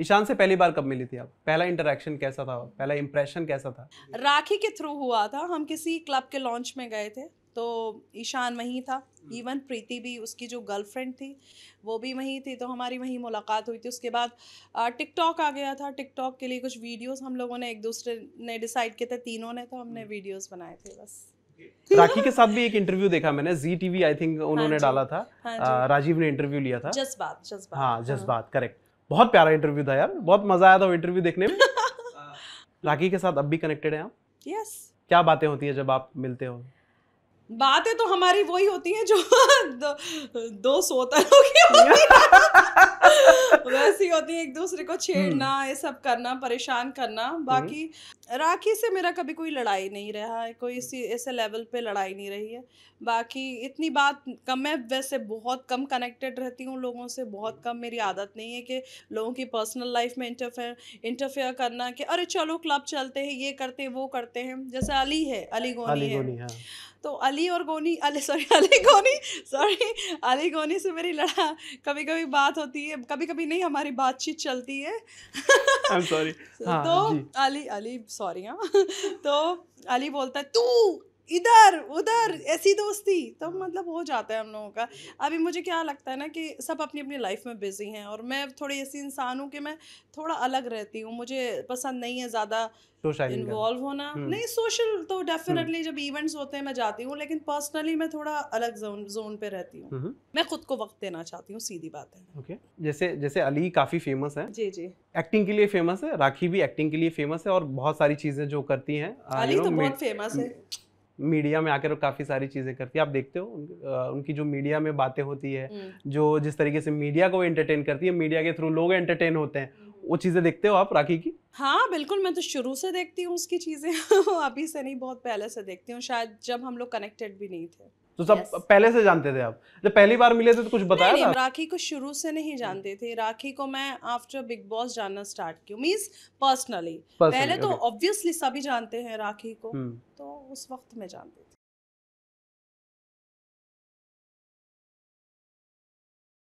ईशान से पहली बार कब मिली थी आप पहला इंटरेक्शन कैसा था पहला इम्प्रेशन कैसा था राखी के थ्रू हुआ था हम किसी क्लब के लॉन्च में गए थे तो ईशान वहीं था इवन हम्म। प्रीति भी उसकी जो गर्लफ्रेंड थी वो भी वहीं थी तो हमारी वहीं मुलाकात हुई थी उसके बाद टिकटॉक आ गया था टिकटॉक के लिए कुछ वीडियोस हम लोगों ने एक दूसरे ने डिसाइड किए थे तीनों ने तो हमने वीडियोस हम्म। बनाए थे बस राखी के साथ भी एक इंटरव्यू देखा मैंने हाँ जी टीवी आई थिंक उन्होंने हाँ डाला था हाँ आ, राजीव ने इंटरव्यू लिया था जज्बात जज्बात हाँ जज्बात करेक्ट हाँ। बहुत प्यारा इंटरव्यू था यार बहुत मजा आया था वो इंटरव्यू देखने में राखी के साथ अब भी कनेक्टेड है आप यस yes. क्या बातें होती है जब आप मिलते हो बातें तो हमारी वही होती हैं जो दो, दो सोतरों की होती वैसी होती है एक दूसरे को छेड़ना हम्म। ये सब करना परेशान करना हम्म। बाकी राखी से मेरा कभी कोई लड़ाई नहीं रहा है कोई इसी ऐसे लेवल पे लड़ाई नहीं रही है बाकी इतनी बात कम मैं वैसे बहुत कम कनेक्टेड रहती हूँ लोगों से बहुत कम मेरी आदत नहीं है कि लोगों की पर्सनल लाइफ में इंटरफेयर इंटरफेयर करना कि अरे चलो क्लब चलते हैं ये करते हैं वो करते हैं जैसे अली है अली गोनी है हाँ। तो अली अली और गोनी अली सॉरी अली गोनी सॉरी अली गोनी से मेरी लड़ा कभी कभी बात होती है कभी कभी नहीं हमारी बातचीत चलती है सॉरी तो अली अली सॉरी हाँ, हाँ। तो अली बोलता है तू इधर उधर हम्म। ऐसी दोस्ती तो मतलब हो जाता है हम लोगों का अभी मुझे क्या लगता है ना कि सब अपनी अपनी लाइफ में बिज़ी हैं और मैं थोड़ी ऐसी इंसान हूँ कि मैं थोड़ा अलग रहती हूँ मुझे पसंद नहीं है ज़्यादा इन्वॉल्व होना हम्म। नहीं सोशल तो डेफिनेटली हम्म। जब इवेंट्स होते हैं मैं जाती हूँ लेकिन पर्सनली मैं थोड़ा अलग जोन जोन पे रहती हूँ मैं खुद को वक्त देना चाहती हूँ सीधी बात है ओके जैसे जैसे अली काफ़ी फेमस है जी जी एक्टिंग के लिए फेमस है राखी भी एक्टिंग के लिए फेमस है और बहुत सारी चीज़ें जो करती हैं uh, अली तो बहुत फेमस है मीडिया में आकर काफ़ी सारी चीज़ें करती है आप देखते हो उनकी जो मीडिया में बातें होती है हम्म। जो जिस तरीके से मीडिया को एंटरटेन करती है मीडिया के थ्रू लोग एंटरटेन होते हैं हम्म। वो चीज़ें देखते हो आप राखी की हाँ बिल्कुल मैं तो शुरू से देखती हूँ उसकी चीज़ें अभी से नहीं बहुत पहले से देखती हूँ शायद जब हम लोग कनेक्टेड भी नहीं थे तो सब yes. पहले से जानते थे आप जब पहली बार मिले थे तो कुछ बताया नहीं, था राखी को शुरू से नहीं जानते थे राखी को मैं आफ्टर बिग बॉस जानना स्टार्ट की मीन्स पर्सनली पहले तो okay. तो ऑब्वियसली सभी जानते हैं राखी को हम्म। तो उस वक्त में जानते थे